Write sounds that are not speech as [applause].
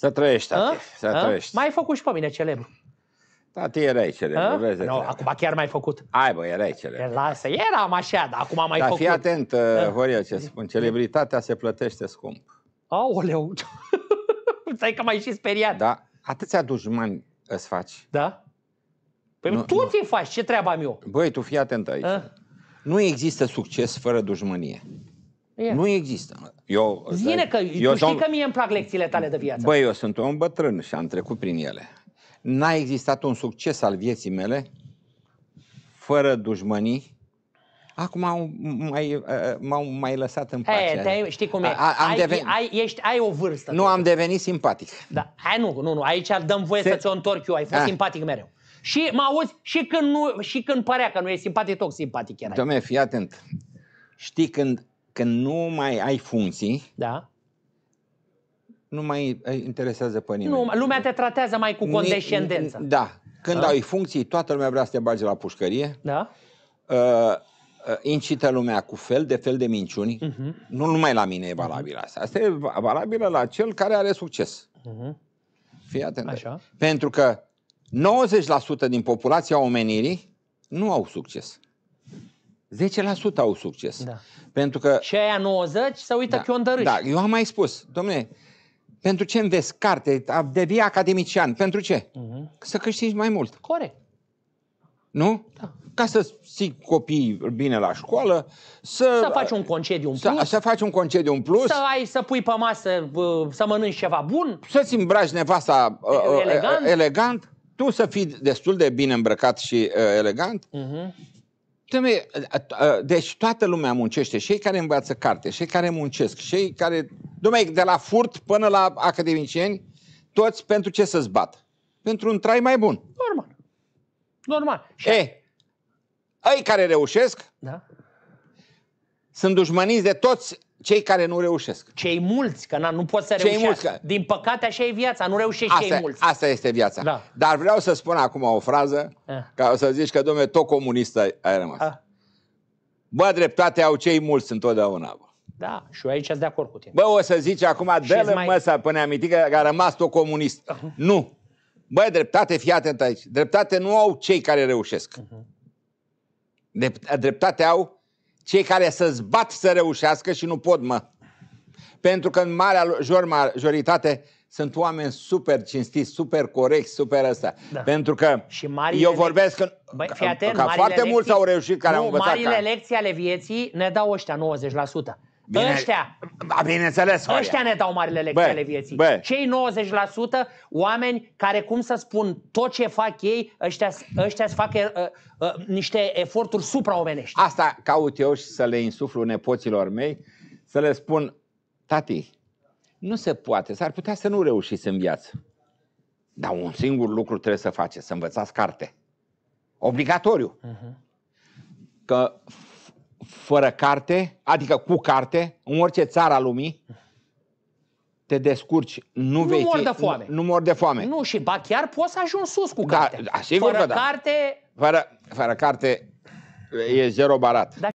Să trăiești, tati, să trăiești. Mai ai făcut și pe mine celebru. Tati, erai celebru, vezi No, acum chiar mai făcut. Hai bă, erai celebru. Lasă, eram așa, dar acum am mai dar făcut. Dar fii atent, uh, Horia, ce spun, celebritatea se plătește scump. Aoleu, [laughs] stai că mai și speriat. Da, atâția dușmani îți faci. Da? Păi nu, tu nu. ți faci, ce treaba am eu? Băi, tu fii atent aici. A? Nu există succes fără dușmănie. Yeah. Nu există. Eu, Zine că eu știi că mie îmi plac lecțiile tale de viață. Băi, eu sunt un bătrân și am trecut prin ele. N-a existat un succes al vieții mele fără dușmănii, Acum m-au mai, m-au mai lăsat în pace. Hey, știi cum e? A, am ai, deveni... ai, ești, ai o vârstă. Nu, am devenit simpatic. Da. Hai, nu, nu, nu. Aici dăm voie Se... să ți-o întorc eu. Ai fost A. Ah. simpatic mereu. Și mă auzi și când, nu, și când părea că nu e simpatic, tot simpatic era. Dom'le, fii atent. Știi când când nu mai ai funcții, da. nu mai interesează pe nimeni. Nu, lumea te tratează mai cu condescendență. Da. Când da. ai funcții, toată lumea vrea să te bagi la pușcărie. Da. Uh, uh, incită lumea cu fel de fel de minciuni. Uh-huh. Nu numai la mine e valabilă. asta. Asta e valabilă la cel care are succes. Uh-huh. Fii atent. Așa. Pentru că 90% din populația omenirii nu au succes. 10% au succes. Da. Pentru că... Și aia 90 se uită da, chiondărâși. Da, eu am mai spus, domnule, pentru ce înveți carte, devii academician, pentru ce? Uh-huh. Să câștigi mai mult. Corect. Nu? Da. Ca să ții copiii bine la școală, să... Să faci un concediu în plus. Să, să faci un concediu în plus. Să ai, să pui pe masă, să mănânci ceva bun. Să-ți îmbraci nevasta uh, uh, elegant. elegant. Tu să fii destul de bine îmbrăcat și uh, elegant. Uh-huh deci toată lumea muncește, cei care învață carte, cei care muncesc, cei care, domnule, de la furt până la academicieni, toți pentru ce să-ți bat? Pentru un trai mai bun. Normal. Normal. Și e, eh, ei care reușesc, da? sunt dușmăniți de toți cei care nu reușesc. Cei mulți, că na, nu poți să cei reușească. Mulți că... Din păcate așa e viața, nu reușești asta, cei mulți. Asta este viața. Da. Dar vreau să spun acum o frază, A. Eh. ca o să zici că, domnule, tot comunistă ai rămas. A. Ah. Bă, dreptate au cei mulți întotdeauna. Bă. Da, și eu aici sunt de acord cu tine. Bă, o să zici acum, dă le mai... măsa până aminti că a rămas tot comunist. Uh-huh. Nu. Bă, dreptate, fii atent aici. Dreptate nu au cei care reușesc. Uh-huh. Dreptate au cei care să zbat să reușească și nu pot, mă. Pentru că în marea jor majoritate sunt oameni super cinstiți, super corecți, super ăsta. Da. Pentru că și eu vorbesc în, Băi, fii atent, ca foarte lecții, mulți au reușit care nu, au învățat. Marile ca... Da. lecții ale vieții ne dau ăștia 90%. Bine, ăștia, bineînțeles, Horia. ăștia ne dau marile lecții ale vieții. Bă. Cei 90% oameni care, cum să spun, tot ce fac ei, ăștia, ăștia să facă uh, uh, uh, niște eforturi supraomenești. Asta caut eu și să le insuflu nepoților mei, să le spun, tati, nu se poate, s-ar putea să nu reușiți în viață. Dar un singur lucru trebuie să faceți, să învățați carte. Obligatoriu. Uh-huh. Că fără carte, adică cu carte, în orice țară a lumii, te descurci, nu, nu vei mor fi, de foame. Nu, nu mor de foame. Nu, și ba chiar poți să ajungi sus cu da, carte. Da, sigur fără că da. carte... Fără, fără carte e zero barat. Da.